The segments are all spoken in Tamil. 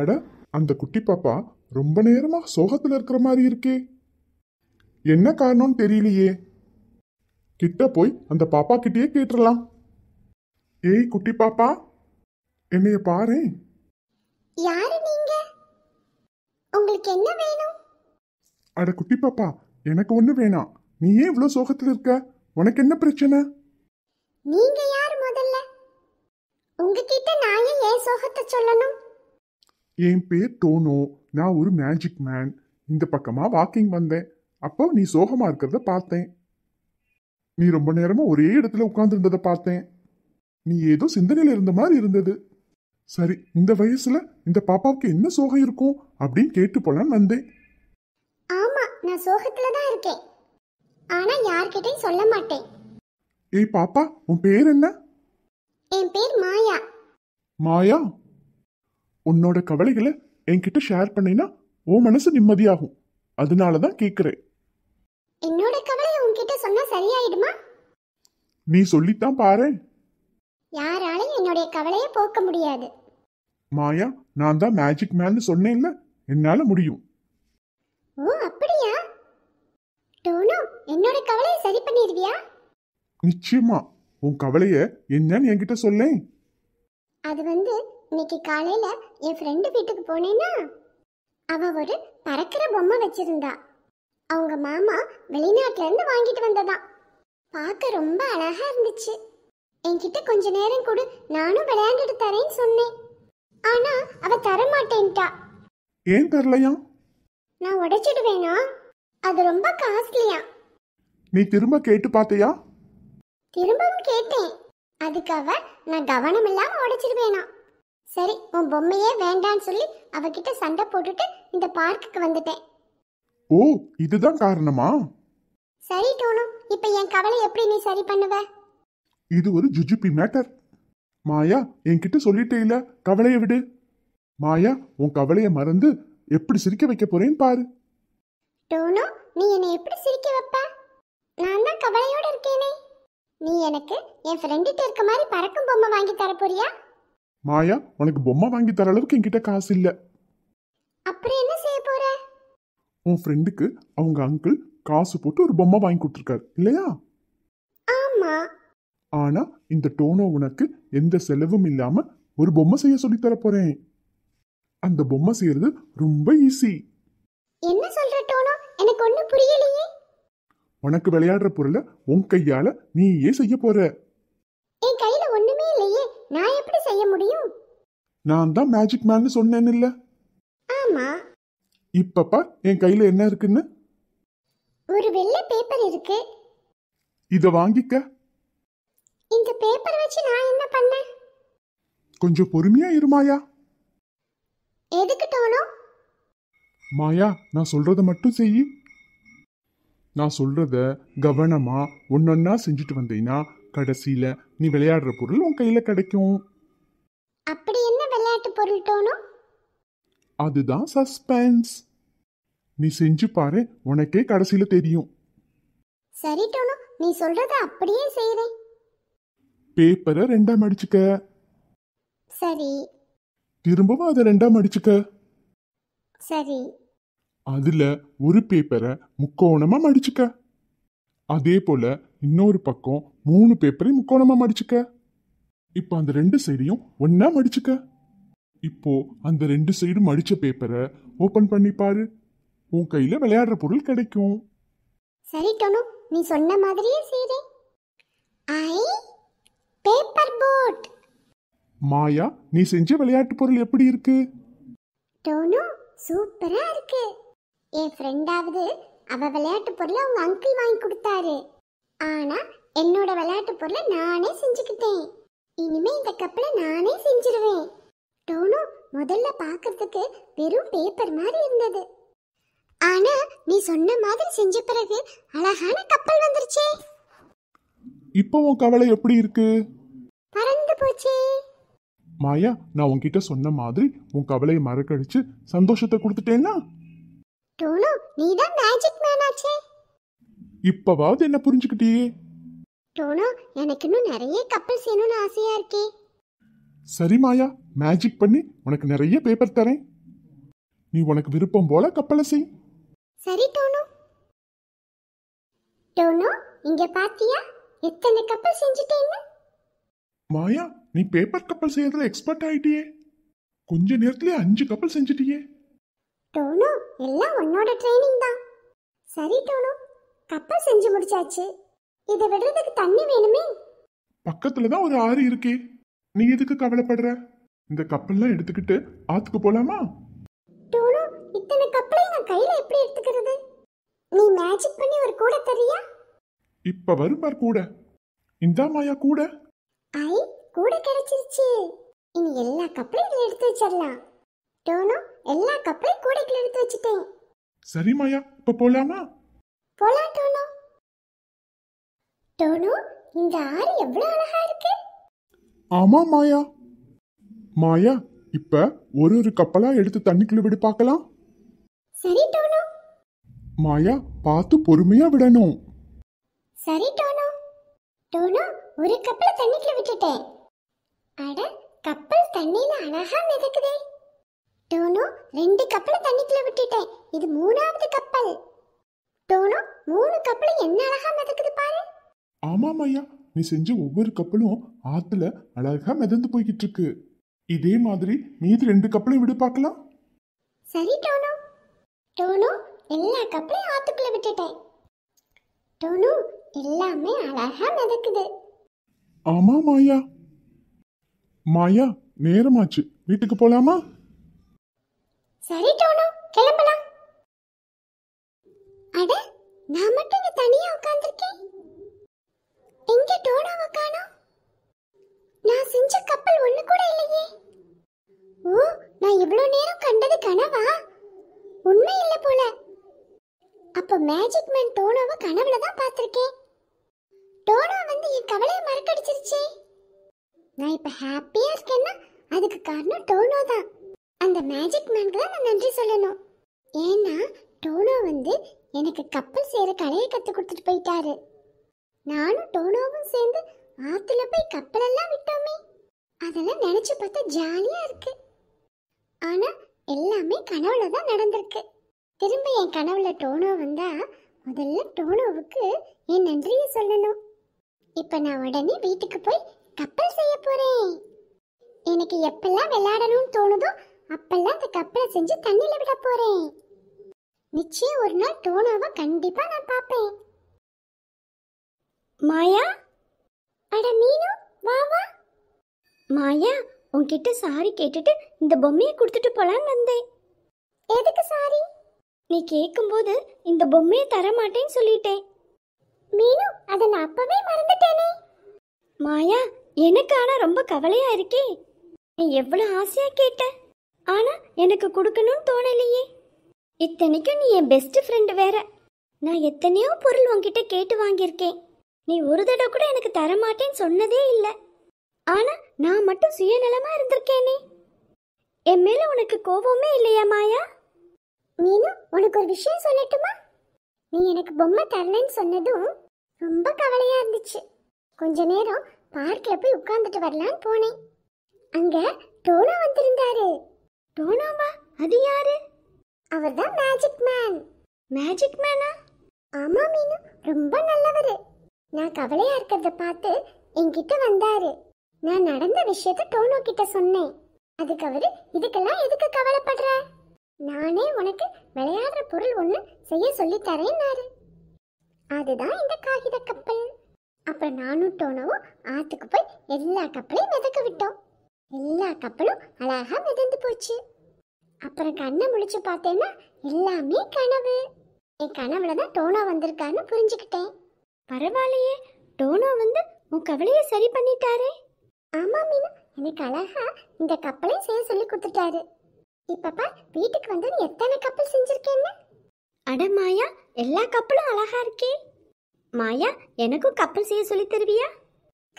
அட அந்த குட்டி பாப்பா ரொம்ப நேரமா சோகத்துல இருக்கிற மாதிரி இருக்கே என்ன காரணம்னு தெரியலையே கிட்ட போய் அந்த பாப்பா கிட்டயே கேட்டுடலாம் ஏய் குட்டி பாப்பா என்னைய பாரு யாரு நீங்க உங்களுக்கு என்ன வேணும் அட குட்டி பாப்பா எனக்கு ஒண்ணு வேணாம் நீ ஏன் இவ்வளவு சோகத்துல இருக்க உனக்கு என்ன பிரச்சனை நீங்க யார் முதல்ல உங்ககிட்ட நான் ஏன் சோகத்தை சொல்லணும் என் பேர் டோனோ நான் ஒரு மேஜிக் மேன் இந்த பக்கமாக வாக்கிங் வந்தேன் அப்போ நீ சோகமாக இருக்கிறத பார்த்தேன் நீ ரொம்ப நேரமாக ஒரே இடத்துல உட்காந்துருந்ததை பார்த்தேன் நீ ஏதோ சிந்தனையில் இருந்த மாதிரி இருந்தது சரி இந்த வயசுல இந்த பாப்பாவுக்கு என்ன சோகம் இருக்கும் அப்படின்னு கேட்டு போலான்னு வந்தேன் ஆமா நான் சோகத்துல தான் இருக்கேன் ஆனா யார்கிட்டயும் சொல்ல மாட்டேன் ஏய் பாப்பா உன் பேர் என்ன என் பேர் மாயா மாயா உன்னோட கவலைகளை என்கிட்ட ஷேர் பண்ணினா உன் மனசு நிம்மதியாகும் அதனால தான் கேட்குறேன் என்னோட கவலை உன்கிட்ட சொன்னா சரியாயிடுமா நீ சொல்லித்தான் பாரு யாராலையும் என்னுடைய கவலையை போக்க முடியாது மாயா நான் தான் மேஜிக் மேன் சொன்னேன்ல என்னால முடியும் ஓ அப்படியா டோனோ என்னோட கவலையை சரி பண்ணிடுவியா நிச்சயமா உன் கவலையை என்னன்னு என்கிட்ட சொல்லேன் அது வந்து இன்னைக்கு காலையில என் ஃப்ரெண்டு வீட்டுக்கு போனேன்னா அவ ஒரு பறக்கிற பொம்மை வச்சிருந்தா அவங்க மாமா வெளிநாட்டுல இருந்து வாங்கிட்டு வந்ததா பார்க்க ரொம்ப அழகா இருந்துச்சு என்கிட்ட கொஞ்ச நேரம் கூட நானும் விளையாண்டுட்டு தரேன்னு சொன்னேன் ஆனா அவ தர மாட்டேன்ட்டா ஏன் தரலையா நான் உடைச்சிடுவேனா அது ரொம்ப காஸ்ட்லியா நீ திரும்ப கேட்டு பார்த்தியா திரும்பவும் கேட்டேன் அதுக்காக நான் கவனம் இல்லாம உடைச்சிடுவேனா சரி உன் பொம்மையே வேண்டான்னு சொல்லி அவகிட்ட சண்டை போட்டுட்டு இந்த பார்க்குக்கு வந்துட்டேன் ஓ இதுதான் காரணமா சரி டோனு இப்ப என் கவலை எப்படி நீ சரி பண்ணுவ இது ஒரு ஜுஜுபி மேட்டர் மாயா என்கிட்ட சொல்லிட்டே இல்ல கவலையை விடு மாயா உன் கவலையை மறந்து எப்படி சிரிக்க வைக்க போறேன்னு பாரு டோனு நீ என்னை எப்படி சிரிக்க வைப்ப நான் தான் கவலையோட இருக்கேனே நீ எனக்கு என் ஃப்ரெண்டுகிட்ட இருக்க மாதிரி பறக்கும் பொம்மை வாங்கி தர போறியா மாயா உனக்கு பொம்மை வாங்கி தர அளவுக்கு என்கிட்ட காசு இல்ல அப்புறம் என்ன செய்ய போற உன் ஃப்ரெண்டுக்கு அவங்க அங்கிள் காசு போட்டு ஒரு பொம்மை வாங்கி கொடுத்துருக்காரு இல்லையா ஆமா ஆனா இந்த டோனோ உனக்கு எந்த செலவும் இல்லாம ஒரு பொம்மை செய்ய சொல்லி தர போறேன் அந்த பொம்மை செய்யறது ரொம்ப ஈஸி என்ன சொல்ற டோனோ எனக்கு ஒண்ணு புரியலையே உனக்கு விளையாடுற பொருளை உன் கையால நீயே செய்ய போற நான் தான் மேஜிக் மேன் சொன்னேன்னு இல்ல ஆமா இப்பப்பா என் கையில என்ன இருக்குன்னு ஒரு வெள்ளை பேப்பர் இருக்கு இத வாங்கிக்க இந்த பேப்பர் வச்சு நான் என்ன பண்ண கொஞ்சம் பொறுமையா இருமாயா எதுக்கு தோணும் மாயா நான் சொல்றத மட்டும் செய் நான் சொல்றத கவனமா ஒன்னொன்னா செஞ்சுட்டு வந்தீங்கன்னா கடைசியில நீ விளையாடுற பொருள் உன் கையில கிடைக்கும் அப்படி சொல்லிட்டோனா அதுதான் சஸ்பென்ஸ் நீ செஞ்சு பாரு உனக்கே கடைசியில தெரியும் சரி டோனு நீ சொல்றத அப்படியே செய்றேன் பேப்பரை ரெண்டா மடிச்சுக்க சரி திரும்பவும் அதை ரெண்டா மடிச்சுக்க சரி அதுல ஒரு பேப்பரை முக்கோணமா மடிச்சுக்க அதே போல இன்னொரு பக்கம் மூணு பேப்பரை முக்கோணமா மடிச்சுக்க இப்போ அந்த ரெண்டு சைடையும் ஒன்னா மடிச்சுக்க இப்போ அந்த ரெண்டு சைடும் அடிச்ச பேப்பரை ஓபன் பண்ணி பாரு உன் கையில விளையாடுற பொருள் கிடைக்கும் சரி டோனு நீ சொன்ன மாதிரியே செய்றேன் ஐ பேப்பர் போட் மாயா நீ செஞ்ச விளையாட்டு பொருள் எப்படி இருக்கு டோனு சூப்பரா இருக்கு என் ஃப்ரெண்டாவது அவ விளையாட்டு பொருளை அவங்க அங்கிள் வாங்கி கொடுத்தாரு ஆனா என்னோட விளையாட்டு பொருளை நானே செஞ்சுக்கிட்டேன் இனிமே இந்த கப்பல நானே செஞ்சிருவேன் முதல்ல பார்க்கறதுக்கு வெறும் பேப்பர் மாதிரி இருந்தது ஆனா நீ சொன்ன மாதிரி செஞ்ச பிறகு அழகான கப்பல் வந்துருச்சே இப்போ உன் கவலை எப்படி இருக்கு பறந்து போச்சே மாயா நான் உன்கிட்ட சொன்ன மாதிரி உன் கவலையை மறக்கடிச்சு சந்தோஷத்தை கொடுத்துட்டேன்னா டோனோ நீ தான் மேஜிக் மேன் ஆச்சே இப்பவாவது என்ன புரிஞ்சுக்கிட்டியே டோனோ எனக்கு இன்னும் நிறைய கப்பல் செய்யணும்னு ஆசையா இருக்கே சரி மாயா மேஜிக் பண்ணி உனக்கு நிறைய பேப்பர் தரேன் நீ உனக்கு விருப்பம் போல கப்பலை செய் சரி டோனு டோனு இங்க பாத்தியா எத்தனை கப்பல் செஞ்சுட்டேன்னு மாயா நீ பேப்பர் கப்பல் செய்யறதுல எக்ஸ்பர்ட் ஆயிட்டியே கொஞ்ச நேரத்துல அஞ்சு கப்பல் செஞ்சிட்டியே டோனு எல்லாம் உன்னோட ட்ரைனிங் தான் சரி டோனு கப்பல் செஞ்சு முடிச்சாச்சு இதை விடுறதுக்கு தண்ணி வேணுமே பக்கத்துல தான் ஒரு ஆறு இருக்கே நீ எதுக்கு கவலைப்படுற இந்த கப்பல்லாம் எடுத்துக்கிட்டு ஆத்துக்கு போலாமா டோனோ இத்தனை கப்பலை நான் கையில எப்படி எடுத்துக்கிறது நீ மேஜிக் பண்ணி ஒரு கூட தரியா இப்ப வருமார் கூட இந்தா மாயா கூட ஐ கூட கிடைச்சிருச்சு இனி எல்லா கப்பலையும் எடுத்து வச்சிடலாம் டோனோ எல்லா கப்பலையும் கூடைக்குள்ள எடுத்து வச்சிட்டேன் சரி மாயா இப்ப போலாமா போலாம் டோனோ டோனோ இந்த ஆறு எவ்வளவு அழகா இருக்கு ஆமா மாயா மாயா இப்ப ஒரு ஒரு கப்பலா எடுத்து தண்ணிக்குள்ள விடு பார்க்கலாம் சரி டோனோ மாயா பார்த்து பொறுமையா விடணும் சரி டோனோ டோனோ ஒரு கப்பல தண்ணிக்குள்ள விட்டுட்டேன் அட கப்பல் தண்ணியில அழகா மிதக்குதே டோனோ ரெண்டு கப்பல தண்ணிக்குள்ள விட்டுட்டேன் இது மூணாவது கப்பல் டோனோ மூணு கப்பல என்ன அழகா மிதக்குது பாரு ஆமா மாயா நீ செஞ்ச ஒவ்வொரு கப்பலும் ஆற்றுல அழகா மிதந்து போய்கிட்டு இருக்கு இதே மாதிரி மீதி ரெண்டு கப்பலையும் விட பார்க்கலாம் சரி டோனு டோனு எல்லா கப்பலையும் ஆத்துக்குள்ள விட்டுட்டேன் டோனு எல்லாமே அழகா மிதக்குது ஆமா மாயா மாயா நேரமாச்சு வீட்டுக்கு போகலாமா சரி டோனு கிளம்பலாம் அட நான் மட்டும் இங்க தனியா நான் இவ்வளோ நேரம் கண்டது கனவா உண்மை இல்ல போல அப்ப மேஜிக் மேன் டோனோவை கனவுல தான் பார்த்துருக்கேன் டோனோ வந்து என் கவலையை மறக்கடிச்சிருச்சே நான் இப்ப ஹாப்பியா இருக்கேன்னா அதுக்கு காரணம் டோனோ தான் அந்த மேஜிக் மேனுக்கு தான் நான் நன்றி சொல்லணும் ஏன்னா டோனோ வந்து எனக்கு கப்பல் செய்கிற கலையை கத்து கொடுத்துட்டு போயிட்டாரு நானும் டோனோவும் சேர்ந்து ஆற்றுல போய் கப்பலெல்லாம் விட்டோமே அதெல்லாம் நினச்சி பார்த்தா ஜாலியாக இருக்கு ஆனா எல்லாமே கனவுல தான் நடந்திருக்கு திரும்ப என் கனவுல டோனோ வந்தா முதல்ல டோனோவுக்கு என் நன்றியை சொல்லணும் இப்ப நான் உடனே வீட்டுக்கு போய் கப்பல் செய்ய போறேன் எனக்கு எப்பெல்லாம் விளையாடணும்னு தோணுதோ அப்பெல்லாம் அந்த கப்பலை செஞ்சு தண்ணியில விட போறேன் நிச்சயம் ஒரு நாள் டோனோவை கண்டிப்பா நான் பார்ப்பேன் மாயா அட மீனு வா வா மாயா உன்கிட்ட சாரி கேட்டுட்டு இந்த பொம்மையை கொடுத்துட்டு போலான்னு வந்தேன் எதுக்கு சாரி நீ கேட்கும்போது இந்த பொம்மையை தர மாட்டேன்னு சொல்லிட்டேன் மீனு அதை நான் அப்பவே மறந்துட்டேனே மாயா எனக்கு ஆனா ரொம்ப கவலையா இருக்கே நீ எவ்வளவு ஆசையா கேட்ட ஆனா எனக்கு கொடுக்கணும்னு தோணலையே இத்தனைக்கும் நீ என் பெஸ்ட் ஃப்ரெண்டு வேற நான் எத்தனையோ பொருள் உன்கிட்ட கேட்டு வாங்கியிருக்கேன் நீ ஒரு தடவை கூட எனக்கு தரமாட்டேன்னு சொன்னதே இல்லை ஆனா நான் மட்டும் சுயநலமா இருந்திருக்கேனே என் மேல உனக்கு கோபமே இல்லையா மாயா மீனு உனக்கு ஒரு விஷயம் சொல்லட்டுமா நீ எனக்கு பொம்மை தரலன்னு சொன்னதும் ரொம்ப கவலையா இருந்துச்சு கொஞ்ச நேரம் பார்க்ல போய் உட்கார்ந்துட்டு வரலான்னு போனேன் அங்க டோனா வந்திருந்தாரு டோனாவா அது யாரு அவர் தான் மேஜிக் மேன் மேஜிக் மேனா ஆமா மீனு ரொம்ப நல்லவரு நான் கவலையா இருக்கிறத பார்த்து என்கிட்ட வந்தாரு நான் நடந்த விஷயத்த டோனோ கிட்ட சொன்னேன் அதுக்கு அவரு இதுக்கெல்லாம் எதுக்கு கவலைப்படுற நானே உனக்கு விளையாடுற பொருள் ஒண்ணு செய்ய சொல்லி தரேன்னாரு அதுதான் இந்த காகித கப்பல் அப்புறம் நானும் டோனோவும் ஆத்துக்கு போய் எல்லா கப்பலையும் மிதக்க விட்டோம் எல்லா கப்பலும் அழகா மிதந்து போச்சு அப்புறம் கண்ணை முடிச்சு பார்த்தேன்னா எல்லாமே கனவு என் கனவுல தான் டோனோ வந்திருக்கான்னு புரிஞ்சுக்கிட்டேன் பரவாயில்லையே டோனோ வந்து உன் கவலையை சரி பண்ணிட்டாரே ஆமாம் மீனா எனக்கு அழகா இந்த கப்பலையும் செய்ய சொல்லி கொடுத்துட்டாரு இப்பப்பா வீட்டுக்கு வந்து நீ எத்தனை கப்பல் செஞ்சிருக்கேன்னு அட மாயா எல்லா கப்பலும் அழகா இருக்கே மாயா எனக்கும் கப்பல் செய்ய சொல்லி தருவியா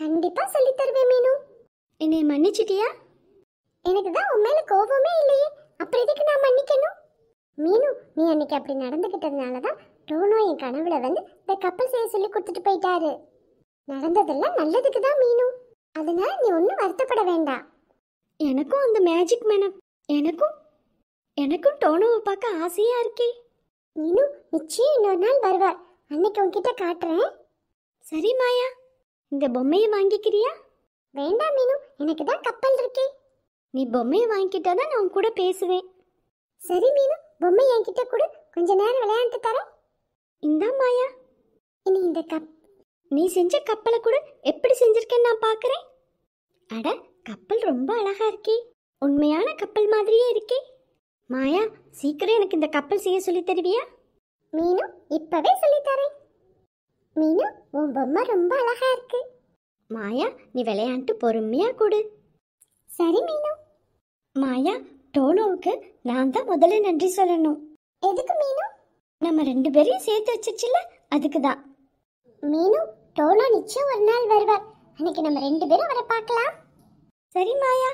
கண்டிப்பா சொல்லி தருவேன் மீனு என்னை மன்னிச்சிட்டியா எனக்கு தான் உன் மேல கோபமே இல்லையே அப்புறம் எதுக்கு நான் மன்னிக்கணும் மீனு நீ அன்னைக்கு அப்படி நடந்துகிட்டதுனால தான் டோனோ என் கனவுல வந்து இந்த கப்பல் செய்ய சொல்லி கொடுத்துட்டு போயிட்டாரு நடந்ததெல்லாம் நல்லதுக்கு தான் மீனு அதனால நீ ஒன்றும் வருத்தப்பட வேண்டாம் எனக்கும் அந்த மேஜிக் மேனம் எனக்கும் எனக்கும் டோனோவை பார்க்க ஆசையா இருக்கே நீனும் நிச்சயம் இன்னொரு நாள் வருவார் அன்னைக்கு உன்கிட்ட காட்டுறேன் சரி மாயா இந்த பொம்மையை வாங்கிக்கிறியா வேண்டாம் மீனு எனக்கு தான் கப்பல் இருக்கே நீ பொம்மையை வாங்கிக்கிட்டா தான் நான் உன் கூட பேசுவேன் சரி மீனு பொம்மை என்கிட்ட கூட கொஞ்ச நேரம் விளையாண்டு தரேன் இந்தா மாயா இனி இந்த கப் நீ செஞ்ச கப்பலை கூட எப்படி செஞ்சிருக்கேன்னு நான் பார்க்குறேன் அட கப்பல் ரொம்ப அழகா இருக்கே உண்மையான கப்பல் மாதிரியே இருக்கே மாயா சீக்கிரம் எனக்கு இந்த கப்பல் செய்ய சொல்லி தருவியா மீனு இப்பவே சொல்லித்தரேன் மீனு உன் பொம்மை ரொம்ப அழகா இருக்கு மாயா நீ விளையாண்டு பொறுமையா கொடு சரி மீனு மாயா டோனோவுக்கு நான் தான் முதல்ல நன்றி சொல்லணும் எதுக்கு மீனு நம்ம ரெண்டு பேரையும் சேர்த்து வச்சிருச்சுல அதுக்கு தான் மீனு டோனா நிச்சயம் ஒரு நாள் வருவார் அன்னைக்கு நம்ம ரெண்டு பேரும் அவரை பார்க்கலாம் சரி மாயா